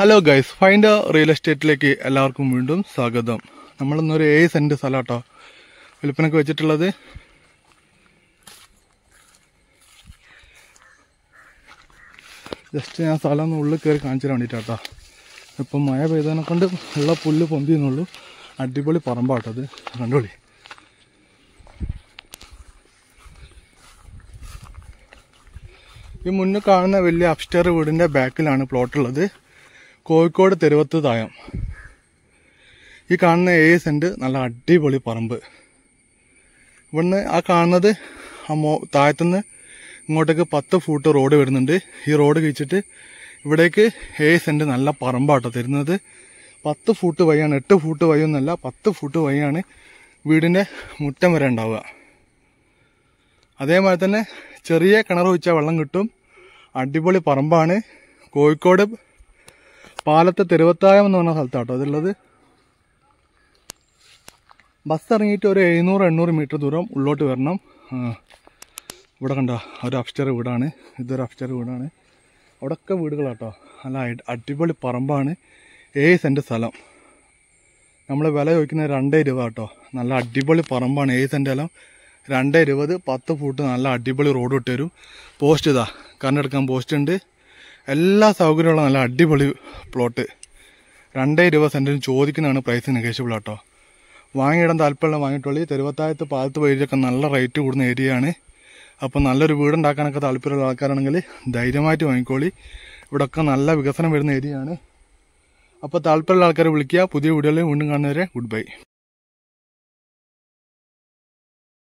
hello guys find real എസ്റ്റേറ്റിലേക്ക് എല്ലാവർക്കും വീണ്ടും സ്വാഗതം നമ്മളിന്നൊരു ഏഴ് സെൻറ്റ് കേട്ടോ വിൽപ്പനക്ക് വെച്ചിട്ടുള്ളത് ജസ്റ്റ് ഞാൻ സ്ഥലം ഒന്ന് ഉള്ളിൽ കയറി കാണിച്ചു വേണ്ടിയിട്ട് കേട്ടോ ഇപ്പം മഴ പെയ്തതിനെ കൊണ്ട് ഉള്ള പുല്ല് പൊന്തിയെന്നുള്ളൂ അടിപൊളി പറമ്പാട്ടോ അത് കണ്ടോളി ഈ മുന്നേ കാണുന്ന വലിയ അപ്സ്റ്റർ വീടിൻ്റെ ബാക്കിലാണ് പ്ലോട്ടുള്ളത് കോഴിക്കോട് തെരുവത്ത് തായം ഈ കാണുന്ന ഏഴ് സെൻറ്റ് നല്ല അടിപൊളി പറമ്പ് ഇവിടുന്ന് ആ കാണുന്നത് ആ മോ താഴത്തുനിന്ന് ഇങ്ങോട്ടേക്ക് പത്ത് ഫൂട്ട് റോഡ് വരുന്നുണ്ട് ഈ റോഡ് കഴിച്ചിട്ട് ഇവിടേക്ക് ഏഴ് സെൻറ്റ് നല്ല പറമ്പാട്ടോ തരുന്നത് പത്ത് ഫൂട്ട് വഴിയാണ് എട്ട് ഫൂട്ട് ഒന്നല്ല പത്ത് ഫൂട്ട് വഴിയാണ് വീടിൻ്റെ മുറ്റം വരെ ഉണ്ടാവുക അതേമാതിരി തന്നെ ചെറിയ കിണർ വെച്ചാൽ വെള്ളം കിട്ടും അടിപൊളി പറമ്പാണ് കോഴിക്കോട് പാലത്തെ തെരുവത്തായം എന്ന് പറഞ്ഞ സ്ഥലത്താട്ടോ അതിലുള്ളത് ബസ് ഇറങ്ങിയിട്ട് ഒരു എഴുന്നൂറ് എണ്ണൂറ് മീറ്റർ ദൂരം ഉള്ളോട്ട് വരണം ഇവിടെ കണ്ട ഒരു അപ്സ്റ്റർ വീടാണ് ഇതൊരു അപ്സ്റ്റർ വീടാണ് അവിടെയൊക്കെ വീടുകളാട്ടോ നല്ല അടിപൊളി പറമ്പാണ് ഏഴ് സെൻറ്റ് സ്ഥലം നമ്മൾ വില ചോദിക്കുന്നത് രണ്ടേ രൂപ കേട്ടോ നല്ല അടിപൊളി പറമ്പാണ് ഏഴ് സെൻറ്റ് സ്ഥലം രണ്ടേ ഇരുപത് പത്ത് ഫൂട്ട് നല്ല അടിപൊളി റോഡ് ഇട്ടുതരും പോസ്റ്റ് ഇതാ കണ്ണെടുക്കാൻ പോസ്റ്റ് ഉണ്ട് എല്ലാ സൗകര്യമുള്ള നല്ല അടിപൊളി പ്ലോട്ട് രണ്ടേ രൂപ സെൻറ്റിന് ചോദിക്കുന്നതാണ് പ്രൈസ് നെഗോഷ്യബിൾ കേട്ടോ വാങ്ങിയിടാൻ താല്പര്യമുള്ള വാങ്ങിയിട്ടുള്ളി തെരുവത്തായത്ത് പാലത്ത് വഴിയൊക്കെ നല്ല റേറ്റ് കൂടുന്ന ഏരിയയാണ് അപ്പോൾ നല്ലൊരു വീടുണ്ടാക്കാനൊക്കെ താല്പര്യമുള്ള ആൾക്കാരാണെങ്കിൽ ധൈര്യമായിട്ട് വാങ്ങിക്കോളി ഒക്കെ നല്ല വികസനം വരുന്ന ഏരിയയാണ് അപ്പോൾ താല്പര്യമുള്ള ആൾക്കാരെ വിളിക്കുക പുതിയ വീഡിയോയിൽ വീണ്ടും കാണുന്നവരെ ഗുഡ് ബൈ